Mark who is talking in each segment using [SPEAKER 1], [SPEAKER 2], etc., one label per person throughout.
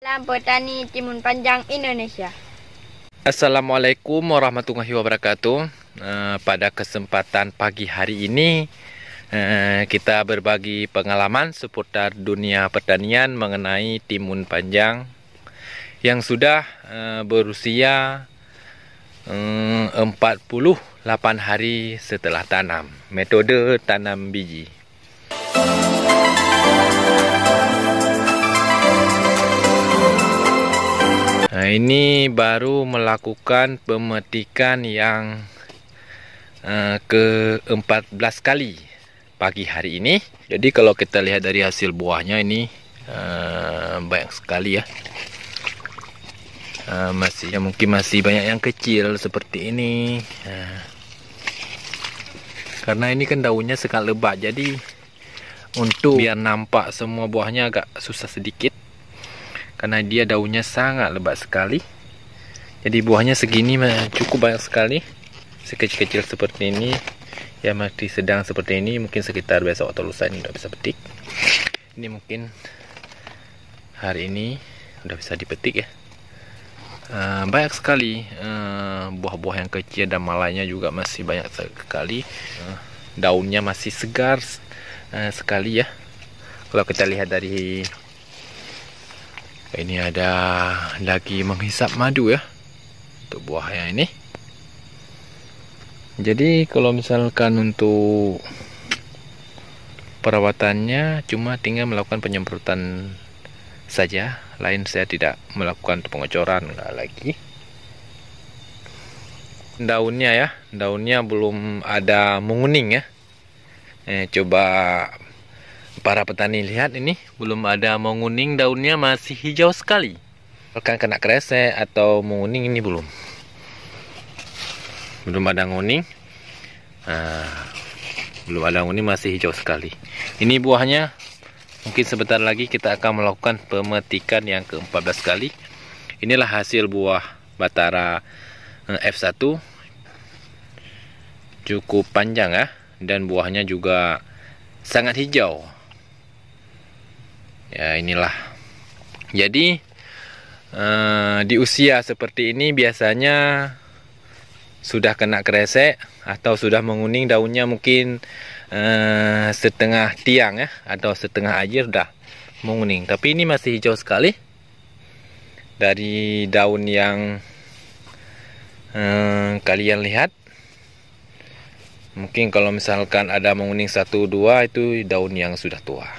[SPEAKER 1] Salam Petani Timun Panjang Indonesia. Assalamualaikum warahmatullahi wabarakatuh. Eh, pada kesempatan pagi hari ini eh, kita berbagi pengalaman seputar dunia pertanian mengenai timun panjang yang sudah eh, berusia 48 hari setelah tanam. Metode tanam biji. Nah ini baru melakukan pemetikan yang uh, eh, ke-14 kali pagi hari ini. Jadi kalau kita lihat dari hasil buahnya ini uh, banyak sekali ya. Uh, masih ya mungkin masih banyak yang kecil seperti ini. Uh, karena ini kan daunnya sekal lebat jadi untuk biar nampak semua buahnya agak susah sedikit karena dia daunnya sangat lebat sekali jadi buahnya segini cukup banyak sekali sekecil-kecil seperti ini ya masih sedang seperti ini mungkin sekitar besok atau lusa ini udah bisa petik ini mungkin hari ini udah bisa dipetik ya uh, banyak sekali eh, buah-buah yang kecil dan malanya juga masih banyak sekali uh, daunnya masih segar uh, sekali ya kalau kita lihat dari ini ada lagi menghisap madu ya Untuk buahnya ini Jadi kalau misalkan untuk Perawatannya cuma tinggal melakukan penyemprotan saja Lain saya tidak melakukan pengocoran Nggak lagi Daunnya ya Daunnya belum ada menguning ya eh, Coba Para petani lihat ini belum ada menguning daunnya masih hijau sekali. Rekan kena kresek atau menguning ini belum. Belum ada menguning. Nah, belum ada menguning masih hijau sekali. Ini buahnya mungkin sebentar lagi kita akan melakukan pemetikan yang ke-14 kali. Inilah hasil buah Batara eh, F1 cukup panjang ya dan buahnya juga sangat hijau ya inilah jadi eh, di usia seperti ini biasanya sudah kena kresek atau sudah menguning daunnya mungkin eh, setengah tiang ya atau setengah air sudah menguning tapi ini masih hijau sekali dari daun yang eh, kalian lihat mungkin kalau misalkan ada menguning satu dua itu daun yang sudah tua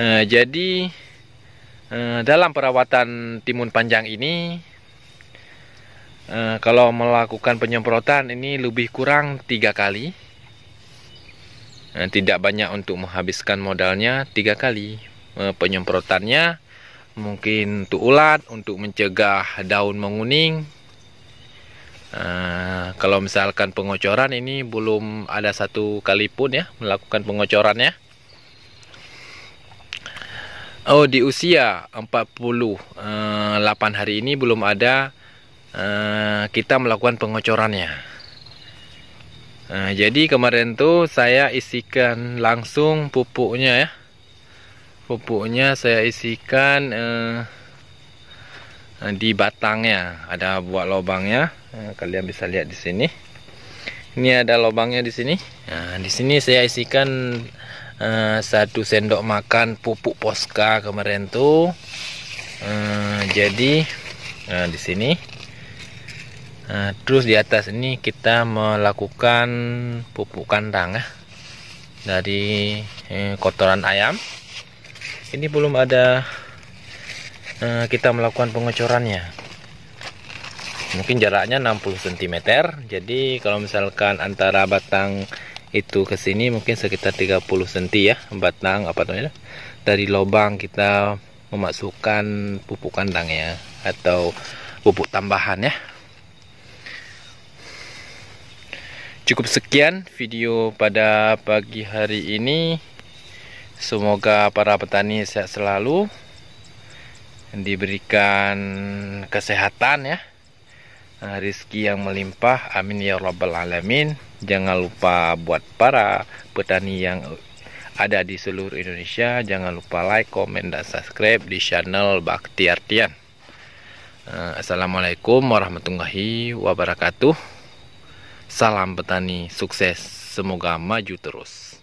[SPEAKER 1] Eh, jadi uh, dalam perawatan timun panjang ini uh, kalau melakukan penyemprotan ini lebih kurang tiga kali uh, tidak banyak untuk menghabiskan modalnya tiga kali uh, penyemprotannya mungkin untuk ulat untuk mencegah daun menguning uh, kalau misalkan pengocoran ini belum ada satu kali pun ya melakukan pengocorannya Oh, di usia 48 eh, hari ini belum ada eh, kita melakukan pengocorannya. Nah, jadi kemarin tuh saya isikan langsung pupuknya ya. Pupuknya saya isikan uh, di batangnya, ada buat lubangnya. kalian bisa lihat di sini. Ini ada lubangnya di sini. Nah, di sini saya isikan Eh, satu sendok makan pupuk poska kemarin tuh eh, uh, jadi uh, di sini uh, terus di atas ini kita melakukan pupuk kandang ya dari eh, kotoran ayam ini belum ada uh, kita melakukan pengecorannya mungkin jaraknya 60 cm jadi kalau misalkan antara batang itu ke sini mungkin sekitar 30 cm ya batang apa namanya dari lubang kita memasukkan pupuk kandang ya atau pupuk tambahan ya cukup sekian video pada pagi hari ini semoga para petani sehat selalu diberikan kesehatan ya rezeki yang melimpah amin ya rabbal alamin Jangan lupa buat para petani yang ada di seluruh Indonesia, jangan lupa like, komen, dan subscribe di channel Bakti Artian eh, Assalamualaikum warahmatullahi wabarakatuh. Salam petani sukses, semoga maju terus.